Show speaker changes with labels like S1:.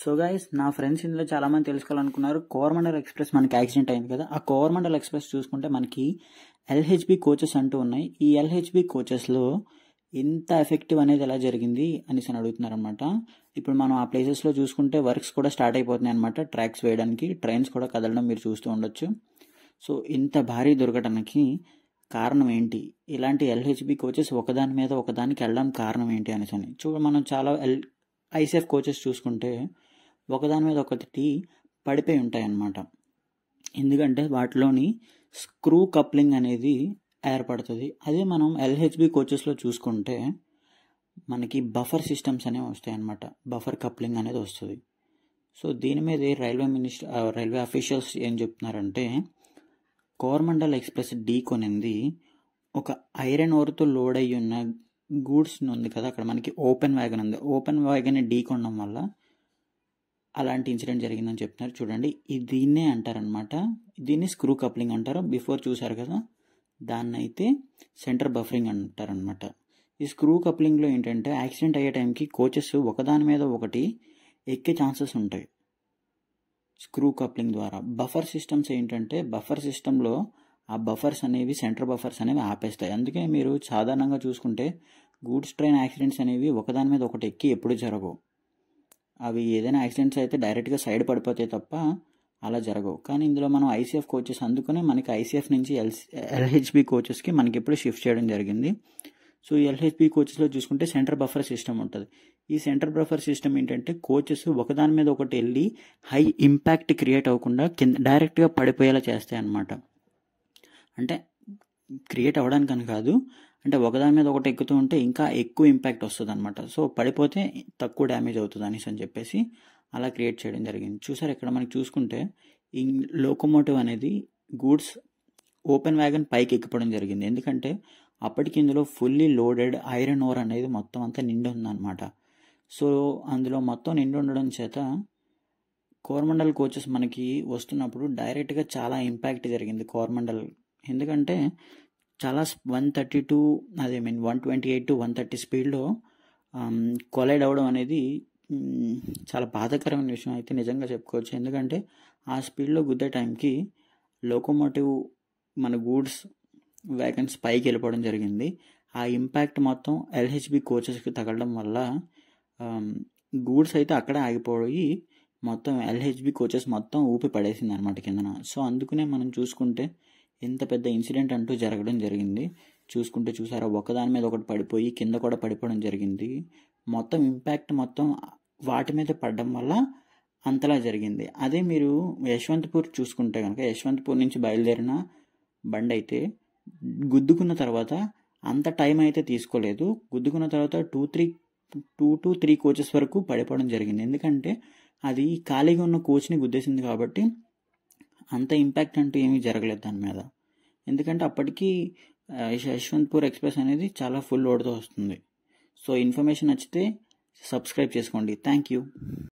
S1: so guys నా friends ఇందులో చాలామంది తెలుసుకోవాలనుకున్నారు కోరమండల్ ఎక్స్ప్రెస్ మనకి యాక్సిడెంట్ అయింది కదా ఆ కోరమండల్ ఎక్స్ప్రెస్ చూసుకుంటే మనకి ఎల్హెచ్బి కోచెస్ అంటూ ఉన్నాయి ఈ ఎల్హెచ్బి కోచెస్లో ఎంత ఎఫెక్టివ్ అనేది ఎలా జరిగింది అనేసి అని అడుగుతున్నారనమాట ఇప్పుడు మనం ఆ ప్లేసెస్లో చూసుకుంటే వర్క్స్ కూడా స్టార్ట్ అయిపోతున్నాయి అనమాట ట్రాక్స్ వేయడానికి ట్రైన్స్ కూడా కదలడం మీరు చూస్తూ ఉండొచ్చు సో ఇంత భారీ దుర్ఘటనకి కారణం ఏంటి ఇలాంటి ఎల్హెచ్బి కోచెస్ ఒకదాని మీద ఒకదానికి వెళ్ళడం కారణం ఏంటి అనేసి అని చూడ మనం చాలా ఎల్ ఐసీఎఫ్ కోచెస్ చూసుకుంటే ఒకదాని మీద ఒకటి పడిపోయి ఉంటాయన్నమాట ఎందుకంటే వాటిలోని స్క్రూ కప్లింగ్ అనేది ఏర్పడుతుంది అదే మనం ఎల్హెచ్బి కోచెస్లో చూసుకుంటే మనకి బఫర్ సిస్టమ్స్ అనేవి వస్తాయి అన్నమాట బఫర్ కప్లింగ్ అనేది వస్తుంది సో దీని మీద రైల్వే మినిస్టర్ రైల్వే అఫీషియల్స్ ఏం చెప్తున్నారంటే కోరమండల్ ఎక్స్ప్రెస్ డీ కొనింది ఒక ఐరన్ ఓర్తో లోడ్ అయ్యి ఉన్న గూడ్స్ ఉంది కదా అక్కడ మనకి ఓపెన్ వ్యాగన్ ఉంది ఓపెన్ వ్యాగన్ డీ కొనడం వల్ల అలాంటి ఇన్సిడెంట్ జరిగిందని చెప్తున్నారు చూడండి దీన్నే అంటారనమాట దీన్ని స్క్రూ కప్లింగ్ అంటారు బిఫోర్ చూసారు కదా దాన్ని అయితే సెంటర్ బఫరింగ్ అంటారనమాట ఈ స్క్రూ కప్లింగ్లో ఏంటంటే యాక్సిడెంట్ అయ్యే టైంకి కోచెస్ ఒకదాని మీద ఒకటి ఎక్కే ఛాన్సెస్ ఉంటాయి స్క్రూ కప్లింగ్ ద్వారా బఫర్ సిస్టమ్స్ ఏంటంటే బఫర్ సిస్టంలో ఆ బఫర్స్ అనేవి సెంటర్ బఫర్స్ అనేవి ఆపేస్తాయి అందుకే మీరు సాధారణంగా చూసుకుంటే గూడ్స్ ట్రైన్ యాక్సిడెంట్స్ అనేవి ఒకదాని మీద ఒకటి ఎక్కి ఎప్పుడూ జరగవు అవి ఏదైనా యాక్సిడెంట్స్ అయితే డైరెక్ట్గా సైడ్ పడిపోతే తప్ప అలా జరగవు కానీ ఇందులో మనం ఐసీఎఫ్ కోచెస్ అందుకునే మనకి ఐసీఎఫ్ నుంచి ఎల్ ఎల్హెచ్బి కోచెస్కి మనకి ఎప్పుడు షిఫ్ట్ చేయడం జరిగింది సో ఎల్హెచ్బి కోచెస్లో చూసుకుంటే సెంటర్ బఫర్ సిస్టమ్ ఉంటుంది ఈ సెంటర్ బఫర్ సిస్టమ్ ఏంటంటే కోచెస్ ఒకదాని మీద ఒకటి వెళ్ళి హై ఇంపాక్ట్ క్రియేట్ అవ్వకుండా కింద డైరెక్ట్గా పడిపోయేలా చేస్తాయి అన్నమాట అంటే క్రియేట్ అవ్వడానికి అని కాదు అంటే ఒకదాని మీద ఒకటి ఎక్కుతూ ఉంటే ఇంకా ఎక్కువ ఇంపాక్ట్ వస్తుంది అనమాట సో పడిపోతే తక్కువ డ్యామేజ్ అవుతుంది అనేసి అని చెప్పేసి అలా క్రియేట్ చేయడం జరిగింది చూసారు ఇక్కడ మనకి చూసుకుంటే ఈ లోకోమోటివ్ అనేది గూడ్స్ ఓపెన్ వ్యాగన్ పైకి ఎక్కిపోవడం జరిగింది ఎందుకంటే అప్పటికి ఇందులో ఫుల్లీ లోడెడ్ ఐరన్ ఓర్ అనేది మొత్తం అంతా నిండి ఉందన్నమాట సో అందులో మొత్తం నిండి ఉండడం చేత కోరమండల్ కోచెస్ మనకి వస్తున్నప్పుడు డైరెక్ట్గా చాలా ఇంపాక్ట్ జరిగింది కోరమండల్ ఎందుకంటే చాలా వన్ థర్టీ టూ అదే mean one twenty eight to one thirty స్పీడ్లో కొలైడ్ అవ్వడం అనేది చాలా బాధాకరమైన విషయం అయితే నిజంగా చెప్పుకోవచ్చు ఎందుకంటే ఆ స్పీడ్లో గుద్దే టైంకి లోకోమోటివ్ మన గూడ్స్ వ్యాగన్స్ పైకి వెళ్ళిపోవడం జరిగింది ఆ ఇంపాక్ట్ మొత్తం ఎల్హెచ్బి కోచెస్కి తగలడం వల్ల గూడ్స్ అయితే అక్కడే ఆగిపోయి మొత్తం ఎల్హెచ్బి కోచెస్ మొత్తం ఊపి పడేసింది అనమాట కిందన సో అందుకనే మనం చూసుకుంటే ఇంత పెద్ద ఇన్సిడెంట్ అంటూ జరగడం జరిగింది చూసుకుంటే చూసారా ఒకదాని మీద ఒకటి పడిపోయి కింద కూడా పడిపోవడం జరిగింది మొత్తం ఇంపాక్ట్ మొత్తం వాటి మీద పడడం వల్ల అంతలా జరిగింది అదే మీరు యశ్వంత్పూర్ చూసుకుంటే కనుక యశ్వంత్పూర్ నుంచి బయలుదేరిన బండి అయితే గుద్దుకున్న తర్వాత అంత టైం అయితే తీసుకోలేదు గుద్దుకున్న తర్వాత two three two to three coaches వరకు పడిపోవడం జరిగింది ఎందుకంటే అది ఖాళీగా ఉన్న కోచ్ని గుద్దేసింది కాబట్టి అంత ఇంపాక్ట్ అంటూ ఏమీ జరగలేదు దాని మీద ఎందుకంటే అప్పటికి యశ్వంత్పూర్ ఎక్స్ప్రెస్ అనేది చాలా ఫుల్ లోడ్తో వస్తుంది సో ఇన్ఫర్మేషన్ నచ్చితే సబ్స్క్రైబ్ చేసుకోండి థ్యాంక్ యూ